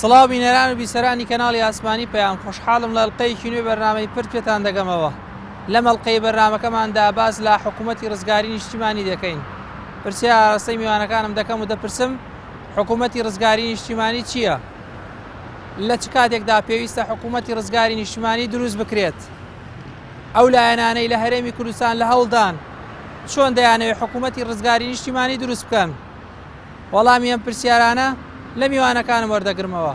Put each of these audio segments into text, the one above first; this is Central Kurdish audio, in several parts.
سڵاو بینەران و بیسەرانی کەناڵی ئاسمانی پێیان خۆشحاڵم لە ئەڵلقەیەکی نوێ بەرنامەی پرتێتان دەگەمەوە لە مەڵلقەی بەرنمەکەماندا باز لە حکوومەتتی ڕزگاری نیشتیمانی دەکەین پرسیار ڕستەی میوانەکانم دەکەم و دەپرسم حکوومەتتی ڕزگاری نیشتیمانی چییە؟ لە چ کاتێکدا پێویستە حکوومەتتی ڕزگاری نیشتیمانی دروست بکرێت ئەو لایەنانەی لە هەرێمی کوردستان لە هەوڵدان چۆن دەیانەوێت حکوومەتتی ڕزگاری نیشتیمانی دروست بکەن وەڵامیان پرسیارانە؟ لە میوانەکانم وەردەگرمەوە.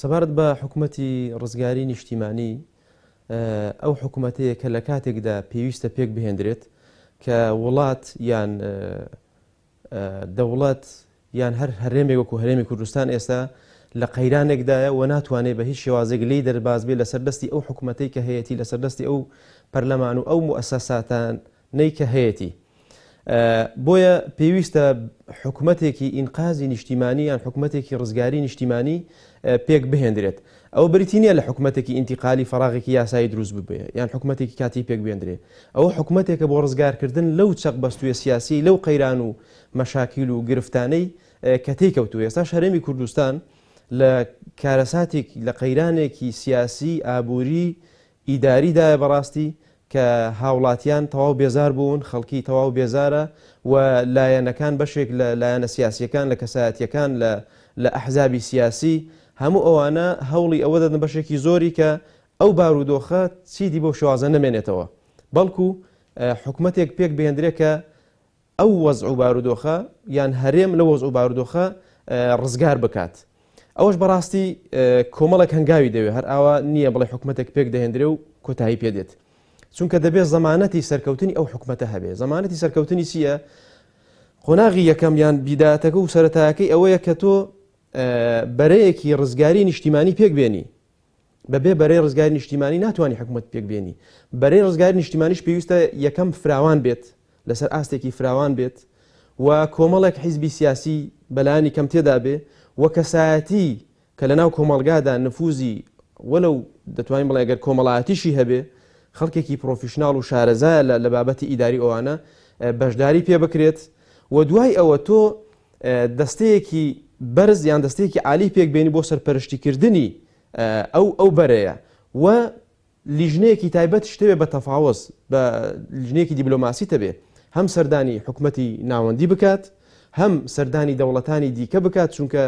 سەبارەت بە حکوومەتی ڕزگاری نیشتیمانی ئەو حکوومەتەیە کە لە کاتێکدا پێویستە پێک بهێندرێت کە وڵات یان دەوڵەت یان هەر هەرێمێک وەکو هەرێمی کوردستان ئێستا لە قەیرانێکدایە و ناتوانێت بە هیچ شێوازێک لی دەرباز بێ لە سەردەستی ئەو حکوومەتەی کە هەیەی لە سەردەستی ئەو پەرلەمان و ئەو مؤسەساتان نەی کە هەیەی بۆیە پێویستە حکوومەتێکی ئینقازی نیشتیمانی یان حکوومەتێکی ڕزگاری نیشتیمانی پێک بهێندرێت ئەو بریتینە لە حکوومەتێکی ئینتیقالی فراغێکی یاسایی دروست ببێ یان حکوومەتێکی کاتی پێک بێندرێ ئەو حکوومەتێکە بۆ ڕزگارکردن لەو چەق بەستویە سیاسی لەو قەیران و مەشاکیل و گرفتانەی کە تێککەوتو ئێستا شەرمی کوردستان لە کارەساتێک لە قەیرانێکی سیاسی ئابووری ئیداریدای بەڕاستی کە هاوڵاتیان تەواو بێزار بوون خەڵکی تەواو بێزارە و لایەنەکان بەشێک لە لایەنە سیاسیەکان لە کەسایەتیەکان لە ئەحزابی سیاسی هەموو ئەوانە هەوڵی ئەوە دەدن بەشێکی زۆری کە ئەو بارودۆخە چیدی بۆ شوازە نەمێنێتەوە بەڵکو حکوومەتێک پێک بێندرێت کە ئەو وەز و بارودۆخە یان هەرێم لە وەز و بارودۆخە ڕزگار بکات. ئەوەش بەڕاستی کۆمەڵک هەنگاوی دەوێت هەر ئاوا نییە بڵێ حکوومەتێک پێک دەهێنرێ و کۆتایی پێدێت. چونکە دەبێت زمانەتی سەرکەوتنی ئەو حکومەتە هەبێ زمانەتی سەرکەوتنی چییە قۆناغی یەکەم یان بیداتەکە و سەرەتاکەی ئەوەیە کە تۆ بەرەیەکی ڕزگاری نیشتیمانی پێک بێنی بەبێ بەرەی ڕزگاری نیشتیمانی ناتوانانی حکوومەت پێک بێنی بەرەی ڕزگاری نیشتیمانیش پێویستە یەکەم فراوان بێت لەسەر ئاستێکی فراوان بێت و کۆمەڵێک حیزبی سیاسی بەلایانی کەم تێدا بێ وە کەسایەتی کە لە ناو کۆمەلگادا نفوزی وەلو دەتوانین بڵێ گەر کۆمەڵاتیشی هەبێ خەڵکێکی پرۆفیشنال و شارەزای لە بابەتی ئیداری ئەوانە بەشداری پێ بکرێت و دوای ئەوە تۆ دەستەیەکی بەرز یان دەستەیەکی عالی پێک بینی بۆ سەرپەرشتیکردنی ئەو ئەو بەرەیە و لیژنەیەکی تایبەت شتەوێ بە تەفاوەس بە لیژنەیەکی دیبلۆماسی تەبێ هەم سەردانی حکوومەتی ناوەندی بکات هەم سەردانی دەوڵەتانی دیکە بکات چونکە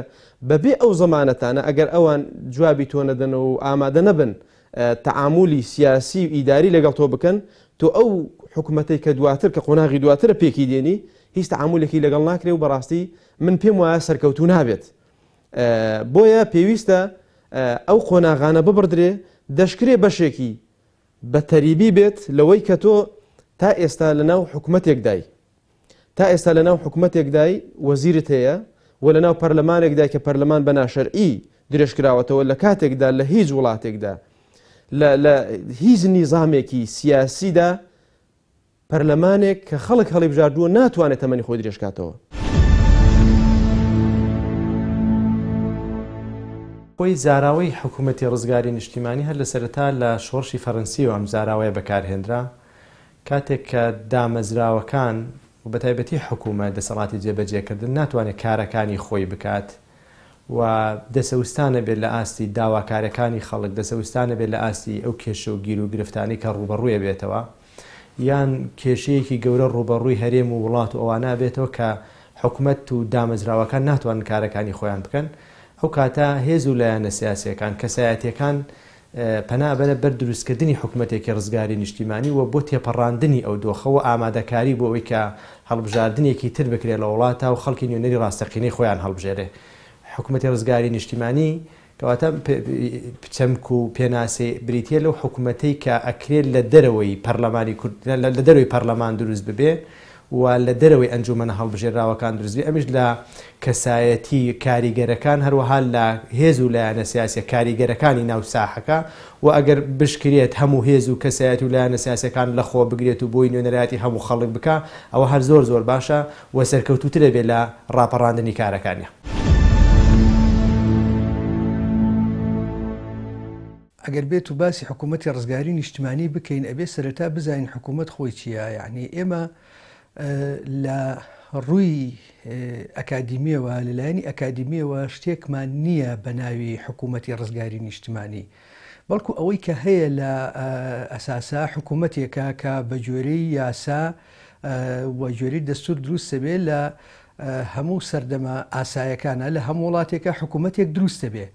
بەبێ ئەو زمانەتانە ئەگەر ئەوان جوابی تۆ نەدەن و ئامادە نەبن تەعاملی سیاسی و ئیداری لەگەڵ تۆ بکەن تۆ ئەو حکوومەتی کە دواتر کە قۆناغی دواترە پێکی دێنی هیچ تەعامولێکی لەگەڵ ناکرێ و بەڕاستی من پێم وایە سەرکەوتو نابێت بۆیە پێویستە ئەو خۆناغانە ببدرێ دەشکرێ بەشێکی بە تەریبی بێت لەوەی کە تۆ تا ئێستا لەناو حکوومەتێک دای تا ئێستا لەناو حکوومەتێک دای وەزیرت هەیە و لەناو پەرلەمانێکدا کە پەرلەمان بە ناشەرئی درێژکراوەتەوە لە کاتێکدا لە هیچ وڵاتێکدا لە هیچ نیزامێکی سیاسیدا پەرلەمانێک کە خەڵک هەڵی بژاردووە ناتوانێت تەمەنی خۆی درێژکاتەوە. خۆی زاراوەی حکوومەتی ڕزگاری نیشتیمانی هەر لە سەرتا لە شۆڕشی فەرەنسی و ئەم زاراوەیە بەکارهێنرا کاتێک کە دامەزراوەکان و بەتایبەتی حکوومە دەسەڵاتی جێبەجێکردن ناتوانێت کارەکانی خۆی بکات و دەسەوستانە بێت لە ئاستی داواکارەکانی خەڵک دەسەوستانە بێت لە ئاستی ئەو کێشە و گیر و گرفتانی کە ڕوبەڕوویە بێتەوە یان کێشەیەکی گەورە ڕوبەڕووی هەرێم و وڵات و ئەوانە بێتەوە کە حکوومەت و دامەزراوەکان ناتوان کارەکانی خۆیان بکەن ئەو کاتە هێز و لایەنە سیاسەکان کەسایەتەکان پەنابەرە بەر دروستکردنی حکوومەتێکی ڕزگاری نیشتیمانی و بۆ تێپەڕاندنی ئەو دۆخەوە ئامادەکاری بۆ ئەوی کە هەڵبژاردنێکی تر بکرێت لە وڵاتە و خەڵکی نوێنەری ڕاستەقینەی خۆیان هەڵبژێرێ حکوومەتی ڕزگاری نیشتیمانی کەواتە چەمک و پێناسێ بریتە لەو حکوومەتەی کە ئەکرێت لە دەرەوەی پەرلەمانی لە دەروی پەرلەمان دروست ببێ و لە دەرەوەی ئەنجومەنە هەڵبژێراوەکان دروستبی ئەمیش لە کەسایەتی کاریگەرەکان هەروەها لە هێز و لایەنە سیاسە کاریگەرەکانی ناوساحەکە و ئەگەر بشکرێت هەموو هێز و کەسایەت و لایەنە سیاسەکان لەخۆ بگرێت و بۆی نوێنەرایەتی هەموو خەڵک بک ئەوە هەر زۆر زۆر باشە و سەرکەوتوترە بێت لە ڕاپەڕاندنی کارەکانە. ئەگەر بێت و باسی حکوومەتتی ڕزگاری نیشتمانی بکەین ئەبێ سەرەتا بزانین حکوومەت خۆی چیە یعنی ئێمە لە ڕووی ئەکادمیەوە لەلایەنی ئەکادمیەوە شتێکمان نییە بە ناوی حکوومەتتی ڕزگاری نیشتمانی. بەڵکو ئەوەی کە هەیە لە ئەساسا حکوومەتێکە کە بە جۆرەی یاسا وەجۆری دەستور دروست سەبێ لە هەموو سەردەمە ئاسایەکانە لە هەموو وڵاتێکە حکوومەتێک دروستە بێ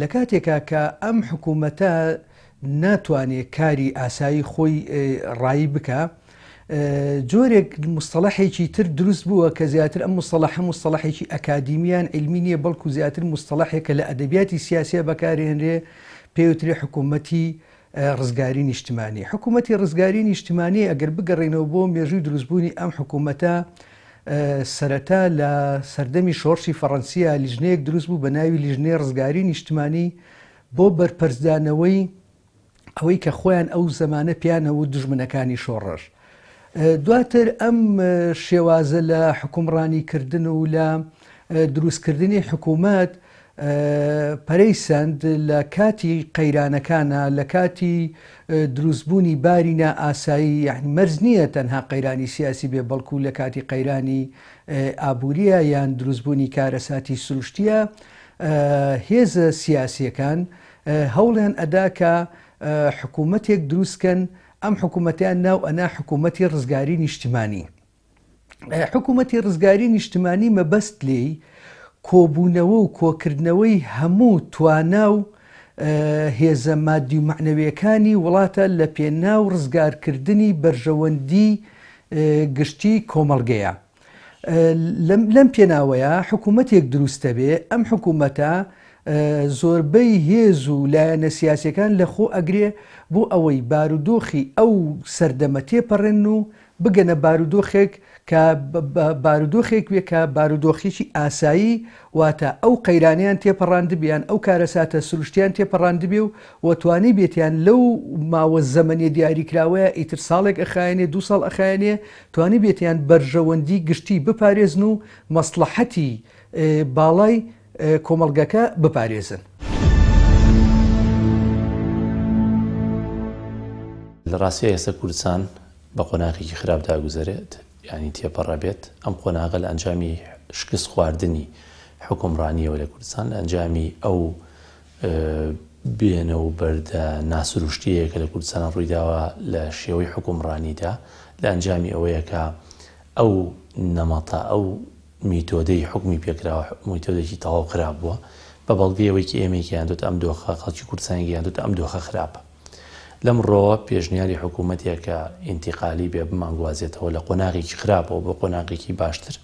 لە کاتێکا کە ئەم حکوومەتە ناتوانێت کاری ئاسایی خۆی ڕایی بکە جۆرێک مستەلاحێکی تر دروست بووە کە زیاتر ئەم مستەلاح مستەلاحێکی ئەکادیمیان ئەلمینیە بەڵکو زیاتر مستەلاحێکە لە ئەدەبیاتی سیاسە بەکارهێنرێ پێوتری حکوومەتی ڕزگاری نیشتمانی حکوومەتی ڕزگاری نیشتمانی ئەگەر بگەڕێنەوە بۆ مێژووی دروستبوونی ئەم حکوومەتە سەرەتا لە سەردەمی شۆرشی فەڕەنسیە لیژنەیەک دروست بوو بە ناوی لیژنێ ڕزگاری نیشتمانی بۆ بەرپەرزدانەوەی ئەوەی کە خۆیان ئەو زەمانە پیانەوە دژمنەکانی شۆڕەش. دواتر ئەم شێوازە لە حکومڕانی کردن و لە دروستکردنی حکوومەت پەرەیسەند لە کاتی قەیرانەکانە لە کاتی دروستبوونی بارینە ئاسایی مەرز نییە تەنها قەیرانی سیاسی بێ بەڵکو لە کاتی قەیرانی ئابوووریە یان دروستبوونی کارەساتی سروشتیە هێزە سیاسیەکان هەوڵیان ئەداکە حکوومەتێک دروستکەن ئەم حکوومەتیان ناو ئەنا حکوومەتی ڕزگاری نیشتمانی. حکوومەتی ڕزگاری نیشتمانی مەبەست لێی، کۆبوونەوە و کۆکردنەوەی هەموو توانا و هێزە مادی و معنەوەیەکانی وڵاتە لە پێناو ڕزگارکردنی بەرژەوەندی گشتی کۆمەڵگەیە. لەم پێناوەیە حکوومەتێک دروستە بێ ئەم حکوومەتە زۆربەی هێز و لایەنە سیاسەکان لە خۆ ئەگرێ بۆ ئەوەی بارودۆخی ئەو سەردەمە تێپەڕێن و بگەنە بارودۆخێک کە بارودۆخێکوێ کە بارودۆخێکی ئاسایی واتە ئەو قەیرانیان تێپەڕاندبیان ئەو کارەساتە سروشتیان تێپەڕاندبی و وەتوانی بێتیان لەو ماوە زەمەنی دیاریکراوەیە ئیتر ساڵێک ئەخایێنێ دو ساڵ ئەخایێنێ توانی بێتیان بەرژەوەندی گشتی بپارێزن و مەسلحەتی باڵای کۆمەلگەکە بپارێزن. لە ڕاستی ئێستا کوردستان بە قۆناقیی خراپ داگوزارێت ینی تێپەڕە بێت ئەم قۆناغە لە ئەنجامی شکست خواردنی حکمڕانیەوە لە کوردستان لە ئەنجامی ئەو بێنە و بەردە ناسروشتیەیە کە لە کوردستان ڕوویداوە لە شێوەی حکومڕانیدا لە ئەنجامی ئەوەیەکە ئەو نەمەتە ئەو میتۆدەی حکمی پێکراوە میتۆدێکی تەواو خراپ بووە بە بەڵگەیەوەیکی ئێمەیان دوت ئەم دۆخە خەڵکی کوردستانی گەیان دوت ئەم دۆخە خراپە لەم ڕۆوە پێشنیاری حکوومەتێکە ئینتیقالی بێ بمانگوازێتەوە لە قۆناغێکی خراپەوە بۆ قۆناغێکی باشتر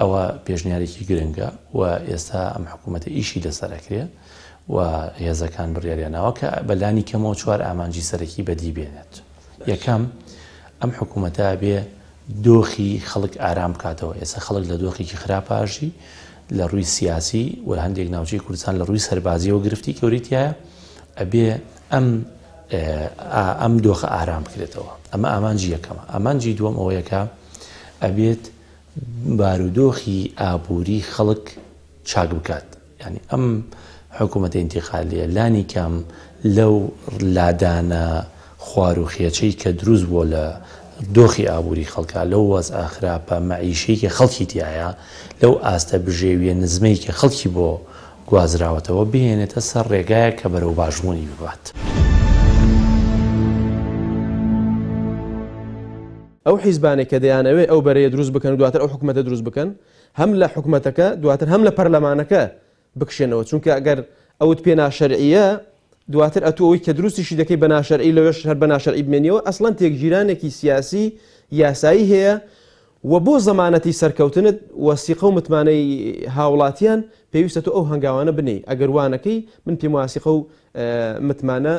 ئەوە پێشنیارێکی گرنگە و ئێستا ئەم حکوومەتە ئیشی لەسەرەکرێ و هێزەکان بڕیاریانەوە کە بەلانی کەمەوە چوار ئامانجی سەرەکی بەدی بێنێت یەکەم ئەم حکوومەتە بێ دۆخی خەڵک ئارام بکاتەوە ئێستا خەڵک لە دۆخێکی خراپاژی لە ڕووی سیاسی و هەندێک ناوچی کوردستان لە ڕووی سەربازیەوە گرفتی کەوریتیایە ئەبێ ئەم ئەم دۆخە ئارام بکرێتەوە ئەمە ئامانجی یەکەمە ئەمانجی دووەم ئەوەیەکە ئەبێت بارودۆخی ئابووری خەڵک چاک بکات ینی ئەم حکوومەتی انتیخالیە لانی کەم لەو لادانە خوار و خێچەی کە دروست بۆ لە دۆخی ئابووری خەڵکە لەو وەز ئاخراپە مەعیشەیەکی خەڵکی تایە لەو ئاستە بژێویە نزمەی کە خەڵکی بۆ گوازراوەتەوە بهێنێتە سەر ڕێگایە کە بەرەو باشبوونی ببات. ئەو حیزبانێک کە دەیانەوێ ئەو بەرەیە دروست بکەن و دواتر ئەو حکوومەتە دروست بکەن هەم لە حکوومەتەکە دواتر هەم لە پەرلەمانەکە بکشێنەوە چونکە ئەگەر ئەوت پێ ناشەرعە دواتر ئەتوەوەی کە دروستیشی دەکەی بە ناشەرعی لەوێش هەر بە ناشەرعی بمێنیەوە ئەسڵەن تێکگیرانێکی سیاسی یاسایی هەیە و بۆ زەمانەتی سەرکەوتنت وەسیقە و متمانەی هاوڵاتیان پێویستە ئەو هەنگاوانە بنی ئەگەر وانەکەی من پێم واسیقە و متمانە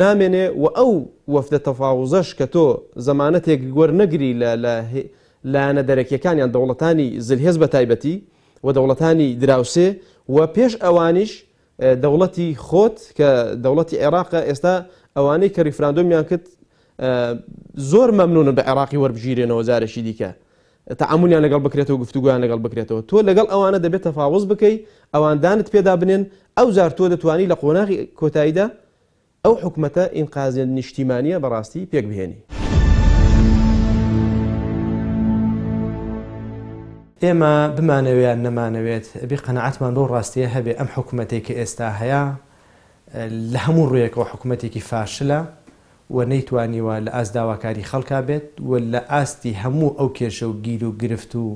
نامێنێ و ئەو وەفتە تەفاوزەش کە تۆ زەمانەتێک گوەر نەگری لە نەدەرەکیەکانیان دەوڵەتانی زلهێز بە تایبەتی و دەوڵەتانی دراوسێ و پێش ئەوانیش دەوڵەتی خۆت کە دەوڵەتی عێراقە ئێستا ئەوانەی کە ریفراندۆمیان کرد زۆر مەمنونە بە عێراقی وەربژیرێنەوە جارێکی دیکە تەعمونیان لەگەڵ بکرێتەوە گفتوگویان لەگەڵ بکرێتەوە تۆ لەگەڵ ئەوانە دەبێت تەفاوز بکەی ئەوان دانت پێدا بنێن ئەو زار تۆ دەتوانی لە قۆناغی کۆتاییدا ئەو حکوومەتە ئینقازیان نیشتیمانیە بەڕاستی پێک بهێنی. ئێمە بمانەوێت نەمانەوێت بێ قەنەعاتمان بەو ڕاستیە هەبێ ئەم حکوومەتێکی ئێستا هەیە لە هەموو ڕویەکەەوە حکوومەتێکی فاشلە و نەیتوانیوە لە ئاسداواکاری خەڵکا بێت و لە ئاستی هەموو ئەو کێشە و گیر و گرفت و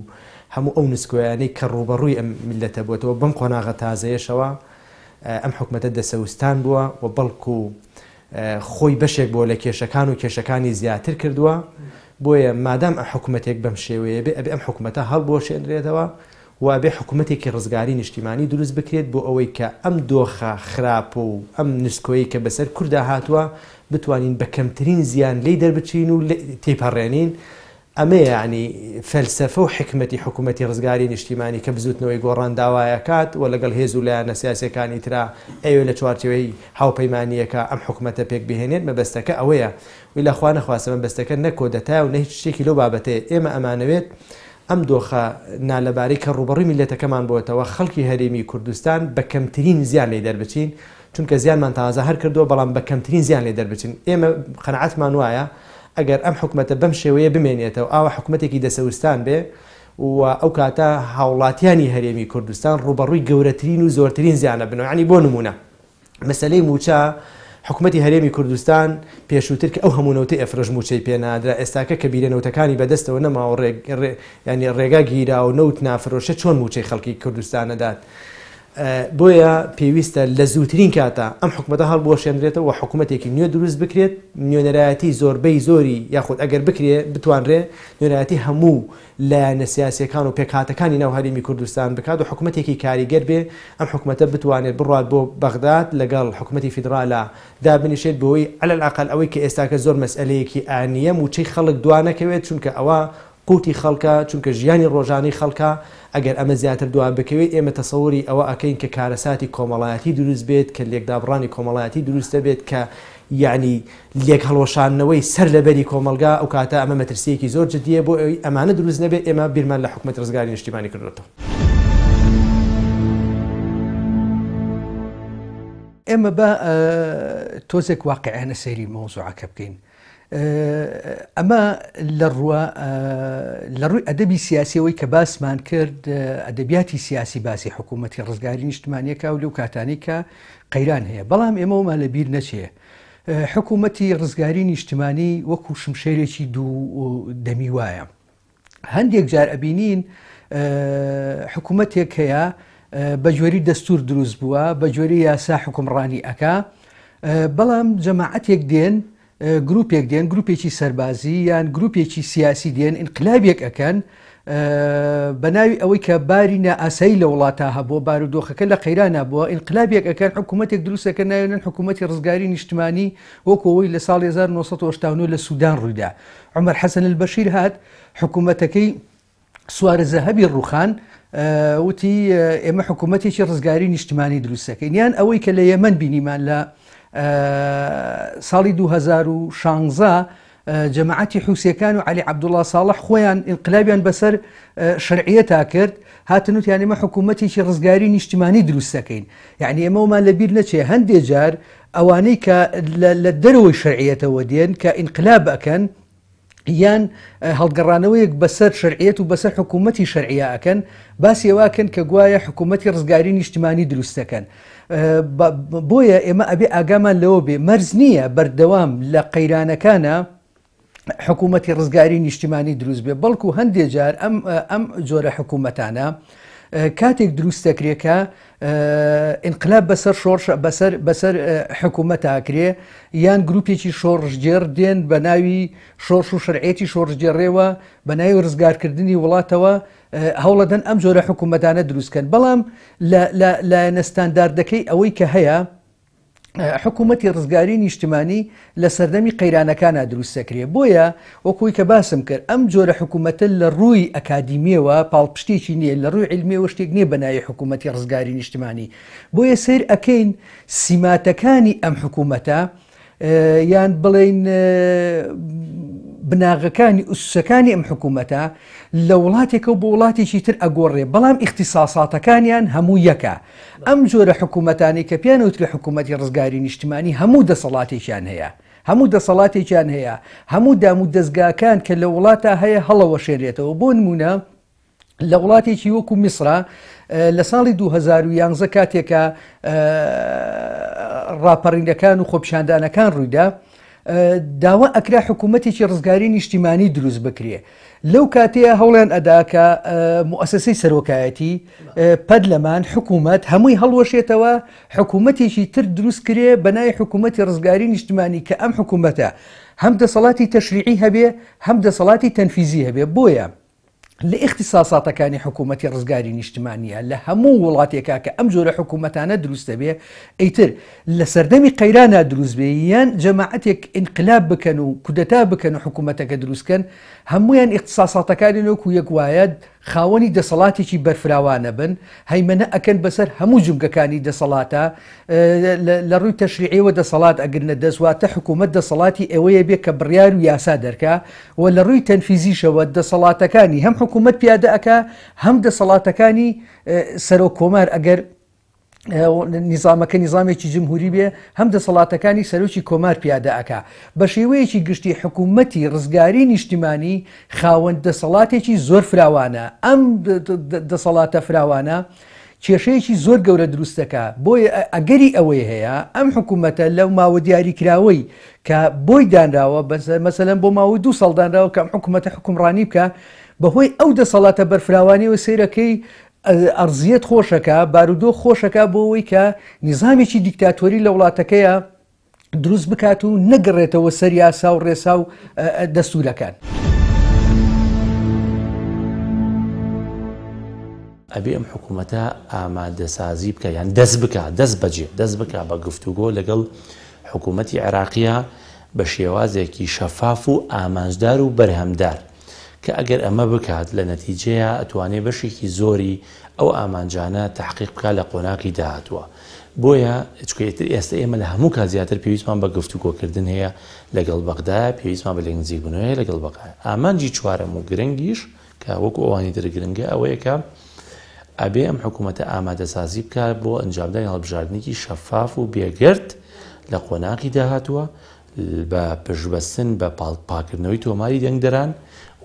هەموو ئەو نسکۆیانەی کە ڕوبەڕووی ئەم میلەتە بووتەوە بم قۆناغە تازەیەشەوە ئەم حکوومەتە دەسەوستان بووە و بەڵکو خۆی بەشێک بۆ لە کێشەکان و کێشەکانی زیاتر کردووە بۆیە مادام ئە حکوومەتێک بەم شێوەیە بێ ئەبێ ئەم حکوومەتە هەڵبۆشێنرێتەوە و بێ حکوومەتێکی ڕزگاری نیشتیمانی دروست بکرێت بۆ ئەوەی کە ئەم دۆخە خراپ و ئەم نسکۆی کە بەسەر کووردا هاتووە بتوانین بە کەمترین زیان لی دەربچین و تێپەڕێنین ئەمەیە ینی فەلسفە و حکمەتی حکوومەتتی ڕزگاری نیشتیمانی کە بزوتنەوەی گۆڕان داوایەکات و لەگەڵ هێز و لایەنە سیاسەکانی تررا ئەوێ لە چوارچەوەی هاوپەیمانیەکە ئەم حکوومەتە پێک بهێنێت مەبەستەکە ئەوەیە وی لە خوانە خواستمە بەستەکە نەکۆدەتا و نە هیچ شتێکی لەو بابەتەیە ئێمە ئەمانەوێت ئەم دۆخە نالەباری کە ڕوبڕی میلەتەکەمان بۆتەوە خەڵکی هەرێمی کوردستان بە کەمترین زیان لێ دەربچین چونکە زیانمان تازە هەر کردو بەڵام بە کەمترین زیان لێ دەربچین ئێمە قەنعاتمان وایە ئەگەر ئەم حکوومەتە بەم شێوەیە بمێنێتەوە ئاوە حکوومەتێکی دەسەوستان بێ و ئەو کاتە هاوڵاتیانی هەرێمی کوردستان ڕوبەڕووی گەورەترین و زۆرترین زیانە بنەوەنی بۆ نمونە مەسلەی موچە حکوومەتتی هەرێمی کوردستان پێشووتر کە ئەو هەمونەوتی ئەفرژ موچەی پێنادرا ئێستاکە کە بیرەنەوتەکانی بەدەستەوە نەماوە ڕێگا گیرا و نەوت نافرۆشە چۆن موچەی خەڵکی کوردستانەدات. بۆیە پێویستە لە زووترین کاتە ئەم حکومەتە هەڵبوەشێنرێتەوە حکوومەتێکی نوێ دروست بکرێت نوێنەرایەتی زۆربەی زۆری یاخود ئەگەر بکرێت بتوانرێ نوێنایەتی هەموو لایەنە سیاسەکان و پێکاتەکانی ناوهریمی کوردستان بکات و حکوومەتێکی کاریگەر بێ ئەم حکوومەتە بتوانێت بڕات بۆ بەغداد لەگەڵ حکوومەتی فیدرالە دابنیشێت بەوەی ئەلەعقل ئەوەی کە ئێستاکە زۆر مەسئلەیەکی ئانیە موچەی خەڵک دوانەکەوێت چونکە ئەوە قوتی خەڵکە چونکە ژیانی ڕۆژانی خەڵکە ئەگەر ئەمە زیاتر دوان بکەوێت ئێمە تەسەوری ئەوە ئەکەین کە کارەساتی کۆمەڵایەتی دروست بێت کە لێکدابڕانی کۆمەڵایەتی دروستە بێت کە یعنی لێک هەڵۆشانەوەی سەر لەبەری کۆمەلگا ئەو کاتە ئەمە مەترسیەکی زۆر جدیە بۆ ئەوی ئەمانە دروست نەبێت ئێمە بیرمان لە حکومت ڕزگاری نیشتیمانی کردێتەوە. ئێمە بە تۆزێک واقعیانە سەیری مۆزوعەکە بکەین. ئەمە لە ڕوە لە ڕووی ئەدەبی سیاسیەوەی کە باسمان کرد ئەدەبیاتی سیاسی باسی حکوومەتتی ڕزگاری نیشتمانیەکە و لەو کاتانێکە قەیران هەیە بەڵام ئێمەمان لە بیر نەچێ حکوومەتتی ڕزگاری نیشتمانی وەکو شمشێرێکی دوو دەمی وایە هەندێک جار ئەبینین حکوومەتێک هەیە بەجۆری دەستور دروست بووە بەجۆری یاسا حکومڕانی ئەکا بەڵام جەماعەتێک دێن گرروپێک دێن گرروپێکی سەربازی یان گرروپێکی سیاسی دێن انقلابێک ئەەکەن بەناوی ئەوەی کە باری نائسی لە وڵاتە هەبوو بارودۆخەکە لە قەیرانە بووە انقلابێک ئەەکەن حکوومەتێک دروستەکە ناوێنن حکوومەتتی ڕزگاری نیشتمانی وەکەوەی لە ساڵ 1970 لە سوودان ڕوویدا عمر حەسەن بەشیر هات حکوومەتەکەی سوارەزە هەبی ڕوخان وتی ئێمە حکوومەتێکی ڕزگاری نیشتمانی دروستەکەین یان ئەوەی کە لە یەمەەن بینیمان لە ساڵی 2016 جەماعەتی حوسەکان و علی عبدوڵله ساڵح خۆیان انقلابیان بەسەر شرعە تا کرد هاتنوت یانمە حکوومەتێکی ڕزگاری نیشتیمانی دروستەکەین یعنی ئێمەمان لەبییر نەچێ هەندێک جار ئەوانەی کە لە دەرەوەی شرعەتەوە دێن کە انقلاب ئەکەن یان هەڵگەڕانەوەیەک بەسەر شرعێت و بەسەر حکوومەتی شرعیاکەن باسی ێواکەن کە گوایە حکوومەتی ڕزگاری نیشتیمانی دروستەکەن. بۆیە ئێمە ئەبێ ئاگامان لەوە بێ مەرز نییە بەردەوام لە قەیرانەکانە حکوومەتی ڕزگاری نیشتیمانی دروست بێ بەڵکو هەندێک جار ئەم ئەم جۆرە حکوومەتانە کاتێک دروست دەکرێکە انقلاب بەسەر شۆڕش بەسەر بەسەر حکوومەتاکرێ یان گروپێکی شۆڕژگێر دێن بە ناوی شۆڕش و شرعێتی شۆڕژگێڕێەوە بە ناوی ڕزگارکردنی وڵاتەوە هەوڵەدەن ئەم جۆرە حکوومەتانە دروستکەن بەڵام لە نەستانداردەکەی ئەوەی کە هەیە حکوومەتی ڕزگاری نیشتمانی لە سەردەمی قەیرانەکانە دروستەکرێ بۆیە وەکوی کە باسم کرد ئەم جۆرە حکوومەتە لە ڕووی ئەکادیمیەوە پاڵپشتێکی نییە لە ڕووی علمیەوە شتێک نیە بەنای حکوومەتی ڕزگاری نیشتمانی بۆیە سیر ئەکەین سیماتەکانی ئەم حکوومەتە یان بڵین بناغەکانی ئوسەکانی ئەم حکوومەتە لە وڵاتێکە و بۆ وڵاتێکی تر ئەگۆڕێ بەڵام اختیساساتەکانیان هەموو یەکە ئەم جۆرە حکوومەتانی کە پیانوتری حکوومەتی ڕزگاری نیشتمانی هەموو دەسەڵاتێکیان هەیە. هەموو دەسەڵاتێکیان هەیە هەموو دام و دەستگاکان کە لە وڵاتە هەیە هەڵەوە شێرێتەوە بۆ نمونە لە وڵاتێکی وەکو میسرا لە ساڵی 2011 کاتێکە ڕاپەڕینەکان و خۆپشاندانەکان ڕوویدا داوا ئەکرا حکوومەتێکی ڕزگاری نیشتیمانی دروست بکرێ لەو کاتەیە هەوڵیان ئەداکە مؤسسی سەرۆکایەتی پەد لەمان حکوومەت هەمووی هەڵوەشێتەوە حکوومەتێکی تر دروست کرێ بەنای حکوومەتی ڕزگاری نیشتمانی کە ئەم حکوومەتە هەم دەسەڵاتی تەشریعی هەبێ هەم دەسەڵاتی تەنفیزی هەبێ بۆیە لاختصاصات يعني كان حكومة رزقاري نیشتمانیە لە هەموو وڵاتێکا کە ئەم جۆرە حکوومەتانە دروستە بێ ئەیتر لە سەردەمی قەیرانە دروست بێ یان جەماعەتێک ئینقلاب بکەن و کودەتا بکەن و حکوومەتەکە دروستکەن هەمویان ئیختصاساتەکانی خاوەنی دەسەڵاتێکی بەرفراوانە بن هەیمەنە ئەکەن بەسەر هەموو جونگەکانی دەسەڵاتە لە ڕووی تەشریعەوە دەسەڵات ئەگرنە دەسواتە حکوومەت دەسەڵاتی ئەوەیە بێ کە بڕیار و یاسا دەرکە و لە ڕووی تەنفیزیشەوە دەسەڵاتەکانی هەم حکوومەت پیادە ئەەکە هەم دەسەڵاتەکانی سەرۆ کۆمار ئەگەر نظامەکە نظامێکی جمهوری بێ هەم دەسەڵاتەکانی سەرۆکی کۆمار پیادەکا بە شێوەیەکی گشتی حکوومەتی ڕزگاری نیشتیمانی خاوەند دەسەڵاتێکی زۆر فراوانە ئەم دەسەڵاتە فراوانە کێشەیەکی زۆر گەورە دروستەکە بۆی ئەگەری ئەوەی هەیە ئەم حکوومەتە لەو ماوە دیاریکراوەی کە بۆی دانراوە مەسەلەن بۆ ماوە دوو ساڵدانراوە کەم حکوومەتە حکومڕانی بکە بەهۆی ئەو دەسەڵاتە بەرفراوانیەوە سیرەکەی ئەرزیەت خۆشەکە بارودۆ خۆشەکە بۆەوەی کە نظامێکی دیکتاتۆری لە وڵاتەکەیە دروست بکات و نەگەڕێتەوە سەر یاسا و ڕێسا و دەستورەکان. ئەبێ ئەم حکوومەتە ئامادەسازی بکە یان دەست بکە دەست بەجێ دەست بکە بە گفتوگۆ لەگەڵ حکوومەتی عێراقیە بە شێوازێکی شەفاف و ئامانجدار و بەرهەمدار کە ئەگەر ئەمە بکات لە نەتیجەیە ئەتوانێ بەشێکی زۆری ئەو ئامانجانە تحقیق بکە لە قۆناقی داهاتوە بۆیە چکێتتر ئێستا ئێمە لە هەموو کا زیاتر پێویستمان بە گفتو کۆکردن هەیە لەگەڵ بەغدا پێویستمان بە لەنگزی بوونەوەی لەگەڵ بەقای ئامانجی چوارەم و گرنگیش کە وەکو ئەوانی دەرگرنگە ئەوەیەکە ئەبێ ئەم حکوومەتە ئامادەسازی بکار بۆ ئەنجامدای هەڵبژاردنێکی شەفاف و بێگرت لە قۆناقی داهاتوە بە پشبەستن بە پاڵپاکردنەوەی تۆماری دەنگدەران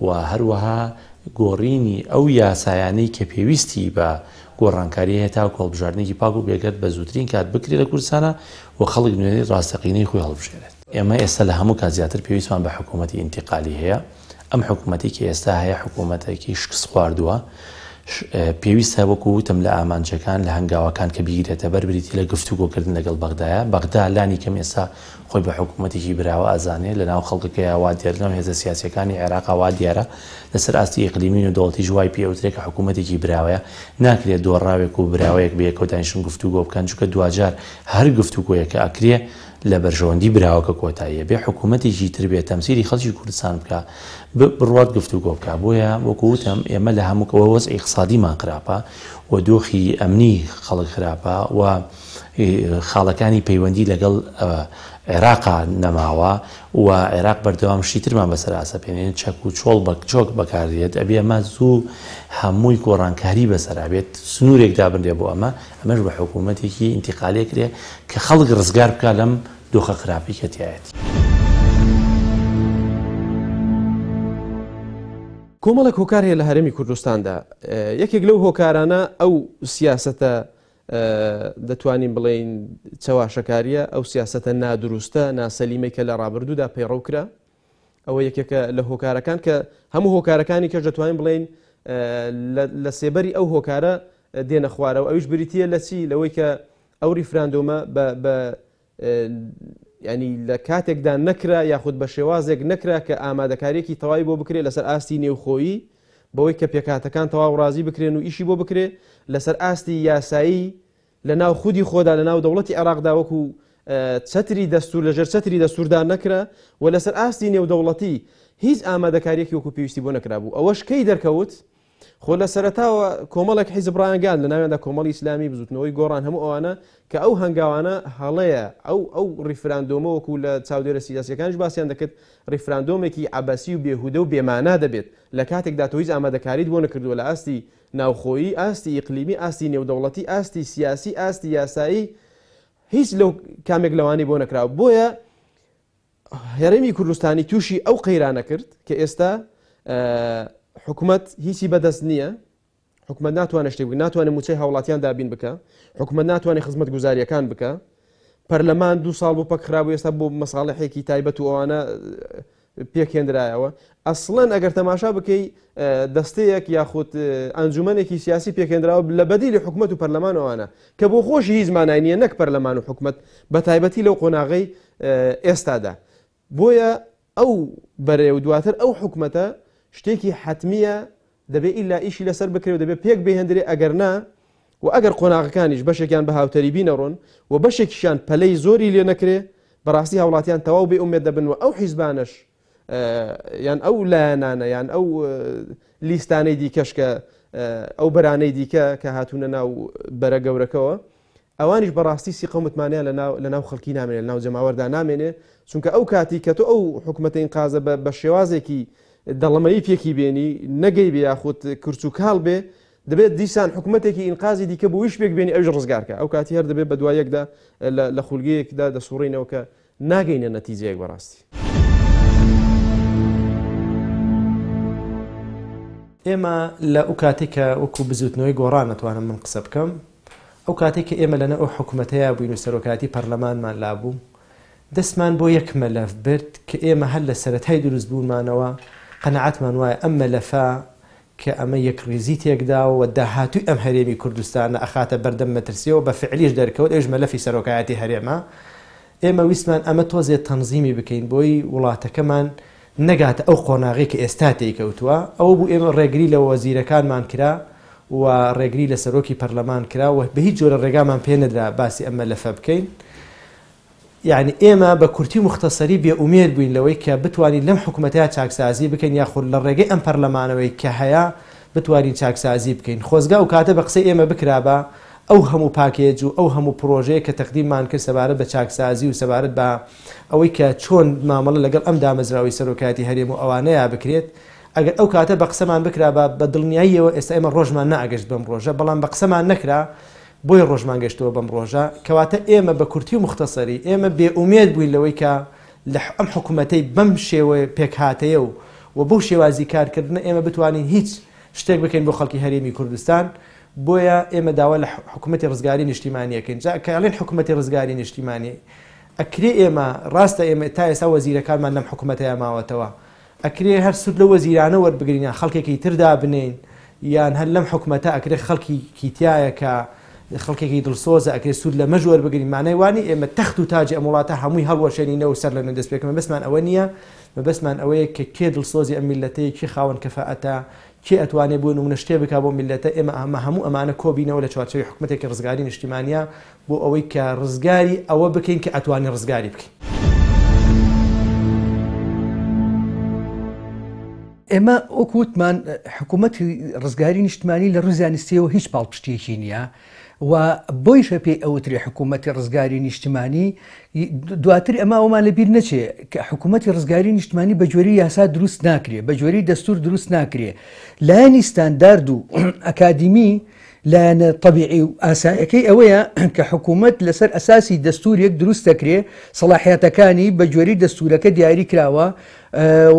و هەروەها گۆڕینی ئەو یاسایانەی کە پێویستی بە گۆڕانکاری هەیە تا کۆڵبژارنێکی پاک و بێگەت بە زووترین کات بکرێت لە کوردستانە و خەڵک نوێنی ڕاستەقینەی خۆی هەڵبژێرێت ئێمە ئێستا لە هەموو کا زیاتر پێویستمان بە حکوومەتی ئینتیقالی هەیە ئەم حکوومەتی کە ئێستا هەیە حکوومەتێکی شکست خواردووە پێویستە وەکووتم لە ئامانجەکان لە هەنگاوەکان کە بیگرێتە بەربریتی لە گفتوگۆکردن لەگەڵ بەغدایە بەغدا لانی کەم ئێستا خۆی بە حکوومەتێکی براوە ئازانێ لە ناو خەڵکەکەی وا دیێر لەم هێزە سیاسەکانی عێراقاوا دیارە لەسەر ئاستی ئەقلیمین و دەوڵەتی جوای پێوترێکە حکوومەتێکی براوەیە ناکرێت دۆڕاوێک و براوەیەک بەیەکەوە دانیشن گفتوگۆ بکەن چکە دوجار هەر گفتوگۆیەکە ئەکرێ لە بەرژەوەندی براوەکە کۆتاییە بێ حکوومەتێکی تر بێت تەمسیری خەڵکی کوردستان بکە بڕات گفتوگۆ بکە بۆیە وەکووتم ئێمە لە هەمووکەوە وەز ئیقتصادیمان خراپە و دۆخی ئەمنی خەڵک خراپە و خاڵەکانی پەیوەندی لەگەڵ عێراقا نەماوە و عێراق بەردەوام شیترمان بەسەراسە پێێنێن چەک و چۆڵ بە چۆک بەکارێت ئەبێ ئەمە زوو هەمووی گۆڕانکاری بەسەرابێت سنوورێک دابنێ بۆ ئەمە ئەمەش بە حکوومەتێکی ئینتیقالێک کرێ کە خەڵک ڕزگار بکە لەم دۆخە خراپی کەتیایەتی. کۆمەڵک هۆکار هەیە لە هەرمی کوردستاندا یەکێک لەو هۆکارانە ئەو سیاسەتە دەتوانین بڵین چەواشەکاریە ئەو سیاسەتە نادروستە ناسەلیمەی کە لە ڕابردوودا پەیڕەوکرا ئەوە یەکێکە لە هۆکارەکان کە هەموو هۆکارەکانی کەش دەتوانین بڵین لە سێبەری ئەو هۆکارە دێنە خوارەوە ئەویش بریتە لە چی لەوەی کە ئەو ریفراندۆمە بە ینی لە کاتێکدا نەکرا یاخود بە شێوازێک نەکرا کە ئامادەکارێکی تەواوی بۆ بکرێت لەسەر ئاستی نێوخۆیی بەوەی کە پێکاتەکان تەواو ڕازی بکرێن و ئیشی بۆ بکرێ لەسەر ئاستی یاسایی لە ناو خودی خۆدا لە ناو دەوڵەتی عراقدا وەکو چتری دەستور لەژێر چتری دەستوردا نەکرا و لەسەر ئاستی نێودەوڵەتی هیچ ئامادەکاریەکی وەکو پێویستی بۆ نەکرابوو ئەوەش کەی دەرکەوت خۆ لە سەرتاوە کۆمەڵێک حیزبرانگان لە ناوێندا کۆمەڵی ئسلامی بزوتنەوەی گۆڕان هەموو ئەوانە کە ئەو هەنگاوانە هەڵەیە ئەو ئەو ریفراندۆمەوەکو لە چاودێرە سیاسەکانش باسییان دەکرد ریفراندۆمێکی ئابەسی و بێهودە و بێمانا دەبێت لە کاتێکدا تۆیز ئامادەکاریت بۆ نەکردووە لە ئاستی ناوخۆیی ئاستی ئیقلیمی ئاستی نێودەوڵەتی ئاستی سیاسی ئاستی یاسایی هیچ لەو کامێک لەوانی بۆ نەکراوە بۆیە هێرمی کوردستانی تووشی ئەو قەیرانە کرد کە ئێستا حکوومەت هیچی بەدەست نییە حکوومەت ناتوانە شتێک ناتوانێت موچەی هاوڵاتیان دابین بکە حکوومەت ناتوانێت خزمەت گوزاریەکان بکە پەرلەمان دو ساڵ بۆ پەکراوە ئێستا بۆ مەساڵحێکی تایبەت و ئەوانە پێکێنرایەوە ئەسڵەن ئەگەر تەماشا بکەی دەستەیەک یاخود ئەنجومەنێکی سیاسی پێکێنراوە لە بەدیلی حکوومەت و پەرلەمانەوەوانە کە بۆ خۆشی هیچ زمانایە نەک پەرلەمان و حکوومەت بە تایبەتی لەو قۆناغی ئێستادا بۆیە ئەو بەرێ و دواتر ئەو حکوومەتە شتێکی حتممیە دەبێ ئیلا ئیشی لەسەر بکرێ دەبێت پێک بهێندرێ ئەگەرنا و ئەگەر قۆناغەکانیش بەشێکیان بە هاوتەری بینەڕۆن و بەشێکیشان پەلەی زۆری لێ نەکرێ بەڕاستی هاوڵاتیان تەواو بێ ئومێت دەبن و ئەو حیزبانش یان ئەو لایەنانە یان ئەو لیستانەی دیکەشکە ئەو بەرانەی دیکە کە هاتوونە ناو بەرە گەورەکەەوە ئەوانیش بەڕاستی سی قەمتمانیان لە ناو خەڵکی نامێنێت ناو جەماوەردا نامێنێ چونکە ئەو کاتی کە تۆ ئەو حکوومەتەین قازە بە شێوازێکی دەڵمەی پێکی بێنی نەگەی بێ یاخود کورچ و کاڵ بێ دەبێت دیسان حکوومەتێکی ئینقازی دیکە بۆ ویش پێک بێنی ئەوژ ڕزگارکە ئەو کاتی هەر دەبێت بە دوایەکدا لە خولگەیەکدا دەسوڕینەوە کە ناگەینە نەتیجەیەک بەڕاستی. ئێمە لە ئەو کاتێککە وەکو بزوتنەوەی گۆڕان نتوانم من قسە بکەم ئەو کاتێککە ئێمە لەنە ئەو حکوومەتەیە بووین و سەرۆکاتی پەرلەمانمان لابوو دەستمان بۆ یەکمە لەف برد کە ئێمە هەر لە سەتای دروست بوومانەوە قەنەعاتمان وایە ئەممە لەفا کە ئەمە یەکڕێزی داو و داهاتوی ئەم هەرێمی کوردستانە ئەخاتە بەردەم مەترسیەوە بە فعلیش دەرکەوت ئێش مەلەفی سەرۆکایەتی هەرێمە ئێمە ویسمان ئەمە تۆزێت ولات کمان نجات او نەگاتە ک استاتی کوتوا او تێککەوتووە ئەو بوو لو وزیر کان وەزیرەکانمان کرا و ڕێگری لە سەرۆکی کرا و به هیچ جور ڕێگامان پیندرا باسی ئەمە لەفە بکەین. یعنی ئێمە بە کورتی مختەسەری بێومێت بووین لەوەی کە بتوانین لەم حکوومەتیا چاکسازی بکەین یاخود لە ڕێگەی ئەم پەرلەمانەوەی کە هەیە بتوانین چاکسازی بکەین خۆزگا و کاتە بە قسەی ئێمە بکرابە ئەو هەموو پاکێج و ئەو هەموو پرۆژەیە کە تەقدیمان کرد سەبارەت بە چاکسازی و سەبارەت بە ئەوەی کە چۆن مامەڵە لەگەڵ ئەم دامەزراوی سەرۆکاتی هەرێم و ئەوانەیە بکرێت ئەگەر ئەو کاتە بە قسەمان بکرابە بە دڵنیاییەوە ئێستا ئێمە ڕۆژمان ناگەشت بم ڕۆژە بەڵام بە قسەمان نەکرا بۆی ڕۆژمان گەشتەوە بەم ڕۆژە کەواتە ئێمە بە کورتی و مختەسەری ئێمە بێئومێت بووین لەوەی کە لە ئەم حکوومەتەی بەم شێوە پێکهاتەیە و و بەو شێوازی کارکردن ئێمە بتوانین هیچ شتێک بکەین بۆ خەڵکی هەرێمی کوردستان بۆیە ئێمە داوا لە حکوومەتی ڕزگاری نیشتیمانیەکەین کاڵێن حکوومەتی ڕزگاری نیشتیمانی ئەکرێ ئێمە ڕاستە ئێمە تا ئێستا وەزیرەکانمان لەم حکوومەتەیە ماوەتەوە ئەکرێ هەر سود لە وەزیرانە وەربگرین خەڵکێکی تردا بنین یان هەر لەم حکوومەتە ئەکرێ خەڵکی کیتایەکە خەڵکێکی دڵسۆزە ئەکرێ سوود لە مەژۆر بگرین مانەیوانی ئێمە تەخت و تاجی ئەم وڵاتە هەمووی هەڵوەشێنینەوە سەر لە نەدەستپێکمە بەسمان ئەوە نییە بە بەسمان ئەوەیە کە کێ دڵسۆزی ئەم میلەتەیە کی خاوەن کەفاەتە کێ ئەتوانێ بوون و منشتێ بک بۆ میلەتە ئێمە ئەمە هەموو ئەمانە کۆبینەوە لە چوارچەوی حکوومەتێکی ڕزگاری نیشتیمانیا بۆ ئەوەی کە ڕزگاری ئەوە بکەین کە ئەتوانێ ڕزگاری بکەین. ئێمە ئۆکووتمان حکوومەتی ڕزگاری نیشتمانی لە ڕوزانستیەوە هیچ پاڵپشتێکی نییە و بۆی شە پێی ئەوتری حکوومەتی ڕزگاری نیشتمانی دواتر ئەما ئەومان لەبییر نەچێ کە حکوومەتی ڕزگاری نیشتمانی بە جۆری یاسا دروست ناکرێ بە جۆری دەستور دروست ناکرێ لایەنی ستاندارد و ئەکادمی لایەنە طبیعی و ئاسایەکەی ئەوەیە کە حکوومەت لەسەر ئەساسی دەستوریەک دروست دەکرێ سەلاحیاتەکانی بە جۆری دەستورەکە دیاری کراوە